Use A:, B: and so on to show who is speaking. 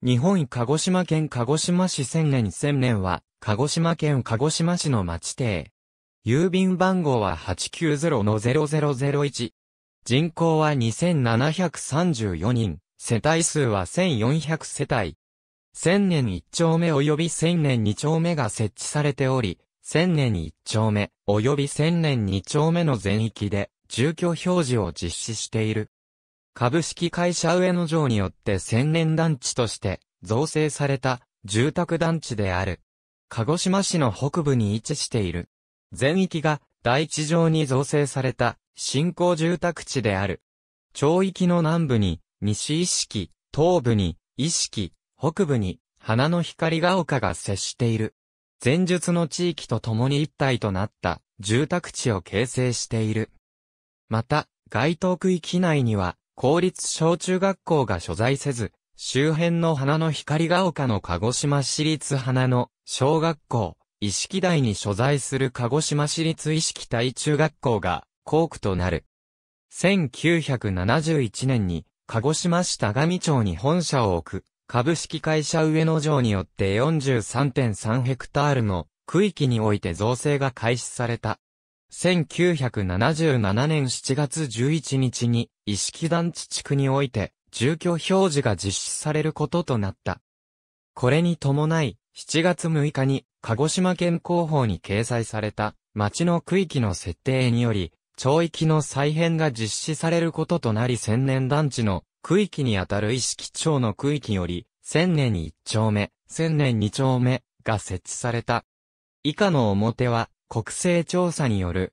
A: 日本鹿児島県鹿児島市千年千年は、鹿児島県鹿児島市の町邸。郵便番号は890-0001。人口は2734人、世帯数は1400世帯。千年一丁目及び千年二丁目が設置されており、千年一丁目及び千年二丁目の全域で住居表示を実施している。株式会社上野城によって千年団地として造成された住宅団地である。鹿児島市の北部に位置している。全域が大地上に造成された新興住宅地である。町域の南部に西意識、東部に意識、北部に花の光が丘が接している。前述の地域と共に一体となった住宅地を形成している。また、該当区域内には公立小中学校が所在せず、周辺の花の光が丘の鹿児島市立花の小学校、意識台に所在する鹿児島市立意識台中学校が校区となる。1971年に鹿児島市田上町に本社を置く株式会社上野城によって43.3ヘクタールの区域において造成が開始された。1977年7月11日に意識団地地区において、住居表示が実施されることとなった。これに伴い、7月6日に、鹿児島県広報に掲載された、町の区域の設定により、町域の再編が実施されることとなり千年団地の区域にあたる意識町の区域より、千年に1丁目、千年2丁目が設置された。以下の表は、国勢調査による